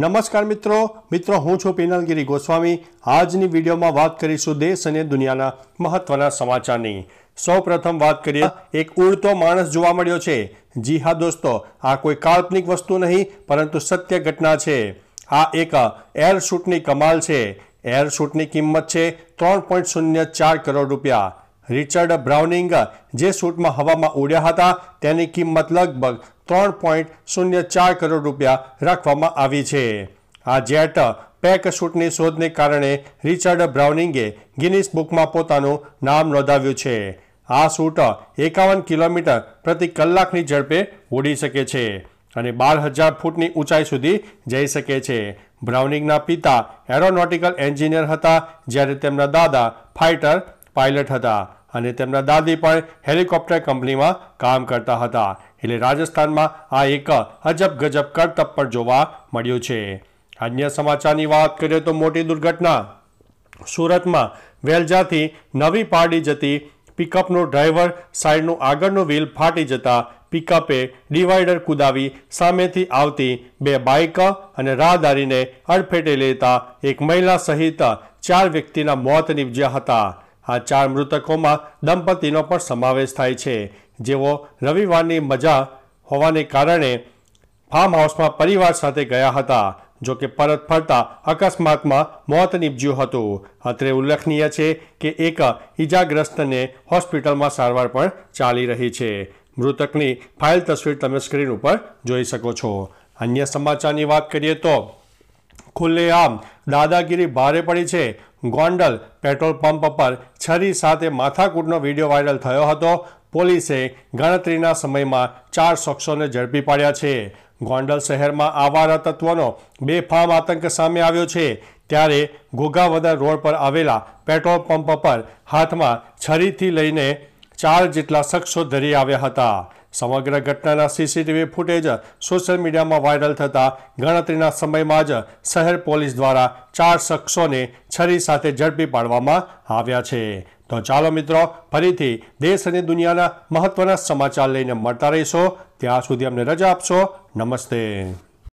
નમસ્કાર મિત્રો મિત્રો હું છું પિનલગીરી ગોસ્વામી આજની વિડીયોમાં વાત કરીશું દેશ અને દુનિયાના મહત્વના સમાચારની સૌપ્રથમ વાત કરીએ એક ઉડતો માણસ જોવા મળ્યો છે જી હા દોસ્તો આ કોઈ કાલ્પનિક વસ્તુ નહીં પરંતુ સત્ય ઘટના છે આ એક એર શૂટની કમાલ છે એર શૂટની કિંમત છે ત્રણ પોઈન્ટ શૂન્ય ચાર કરોડ રૂપિયા રિચર્ડ બ્રાઉનિંગ જે શૂટમાં હવામાં ઉડ્યા હતા તેની કિંમત લગભગ ત્રણ પોઈન્ટ શૂન્ય ચાર કરોડ રૂપિયા રાખવામાં આવી છે આ જેટ પેક શૂટની શોધને કારણે રિચર્ડ બ્રાઉનિંગે ગિનિસ બુકમાં પોતાનું નામ નોંધાવ્યું છે આ શૂટ એકાવન કિલોમીટર પ્રતિ કલાકની ઝડપે ઉડી શકે છે અને બાર હજાર ફૂટની ઊંચાઈ સુધી જઈ શકે છે બ્રાઉનિંગના પિતા એરોનોટિકલ એન્જિનિયર હતા જ્યારે તેમના દાદા ફાઇટર પાયલટ હતા અને તેમના દાદી પણ હેલિકોપ્ટર કંપનીમાં કામ કરતા હતા એટલે રાજસ્થાનમાં આ એક અજબ ગજબ કરતબ પણ જોવા મળ્યું છે અન્ય સમાચારની વાત કરીએ તો મોટી દુર્ઘટના સુરતમાં વેલજાથી નવી પાડી જતી પિકઅપનો ડ્રાઈવર સાઈડનું આગળનું વ્હીલ ફાટી જતા પિકઅપે ડિવાઈડર કુદાવી સામેથી આવતી બે બાઇક અને રાહદારીને અડફેટે લેતા એક મહિલા સહિત ચાર વ્યક્તિના મોત નીપજ્યા હતા આ ચાર મૃતકોમાં દંપતીનો પણ સમાવેશ થાય છે જેઓ રવિવારની મજા હોવાને કારણે ફાર્મ હાઉસમાં પરિવાર સાથે ગયા હતા જો કે પરત ફરતા અકસ્માતમાં મોત નીપજ્યું હતું અત્રે ઉલ્લેખનીય છે કે એક ઈજાગ્રસ્તને હોસ્પિટલમાં સારવાર પણ ચાલી રહી છે મૃતકની ફાઇલ તસવીર તમે સ્ક્રીન ઉપર જોઈ શકો છો અન્ય સમાચારની વાત કરીએ તો ખુલ્લેઆમ દાદાગીરી ભારે પડી છે ગોંડલ પેટ્રોલ પંપ પર છરી સાથે માથાકૂટનો વિડીયો વાયરલ થયો હતો પોલીસે ગણતરીના સમયમાં ચાર શખ્સોને ઝડપી પાડ્યા છે ગોંડલ શહેરમાં આવારા તત્વોનો બેફામ આતંક સામે આવ્યો છે ત્યારે ઘોઘાવદર રોડ પર આવેલા પેટ્રોલ પંપ પર હાથમાં છરીથી લઈને ચાર જેટલા શખ્સો ધરી આવ્યા હતા સમગ્ર ઘટનાના સીસીટીવી ફૂટેજ સોશિયલ મીડિયામાં વાયરલ થતા ગણતરીના સમયમાં જ શહેર પોલીસ દ્વારા ચાર શખ્સોને છરી સાથે ઝડપી પાડવામાં આવ્યા છે તો ચાલો મિત્રો ફરીથી દેશ અને દુનિયાના મહત્વના સમાચાર લઈને મળતા રહીશો ત્યાં સુધી અમને રજા આપશો નમસ્તે